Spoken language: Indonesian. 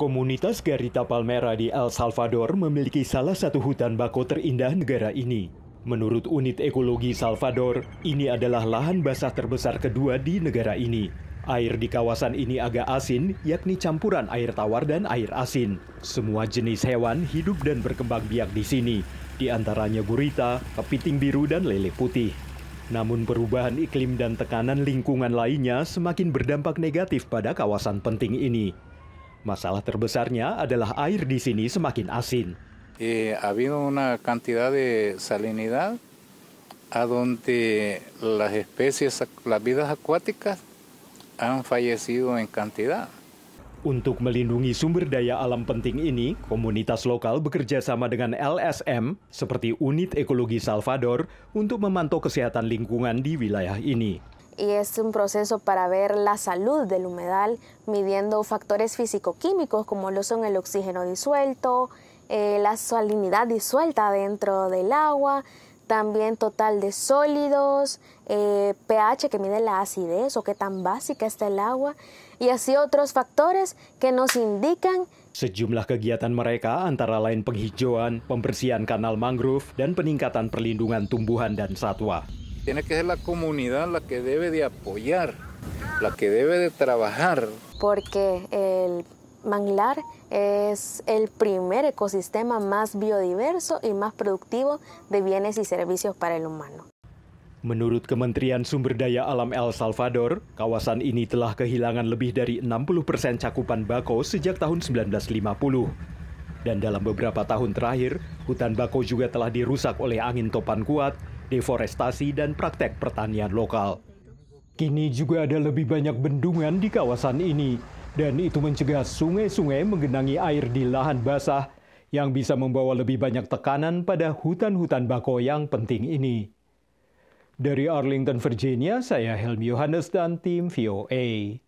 Komunitas Garita Palmera di El Salvador memiliki salah satu hutan bako terindah negara ini. Menurut Unit Ekologi Salvador, ini adalah lahan basah terbesar kedua di negara ini. Air di kawasan ini agak asin, yakni campuran air tawar dan air asin. Semua jenis hewan hidup dan berkembang biak di sini, di antaranya gurita, kepiting biru, dan lele putih. Namun perubahan iklim dan tekanan lingkungan lainnya semakin berdampak negatif pada kawasan penting ini. Masalah terbesarnya adalah air di sini semakin asin. Eh, ha habido una cantidad de salinidad a donde las especies, las vidas acuáticas han fallecido en cantidad. Untuk melindungi sumber daya alam penting ini, komunitas lokal bekerja sama dengan LSM seperti Unit Ekologi Salvador untuk memantau kesehatan lingkungan di wilayah ini. y es un proceso para ver la salud del humedal midiendo factores físico-químicos como lo son el oxígeno disuelto, eh, la salinidad disuelta dentro del agua, también total de sólidos, eh, pH que mide la acidez o qué tan básica está el agua y así otros factores que nos indican Sejumlah kegiatan mereka antara lain penghijauan, pembersihan kanal mangrove, dan peningkatan perlindungan tumbuhan dan satwa. Tiene que ser la comunidad la que debe de apoyar, la que debe de trabajar. Porque el manglar es el primer ecosistema más biodiverso y más productivo de bienes y servicios para el humano. Menurut Kementerian Sumber Daya Alam El Salvador, kawasan ini telah kehilangan lebih dari 60% cakupan bako sejak tahun 1950. Dan dalam beberapa tahun terakhir, hutan bako juga telah dirusak oleh angin topan kuat, deforestasi, dan praktek pertanian lokal. Kini juga ada lebih banyak bendungan di kawasan ini, dan itu mencegah sungai-sungai menggenangi air di lahan basah yang bisa membawa lebih banyak tekanan pada hutan-hutan bako yang penting ini. Dari Arlington, Virginia, saya Helmi Yohanes dan tim VOA.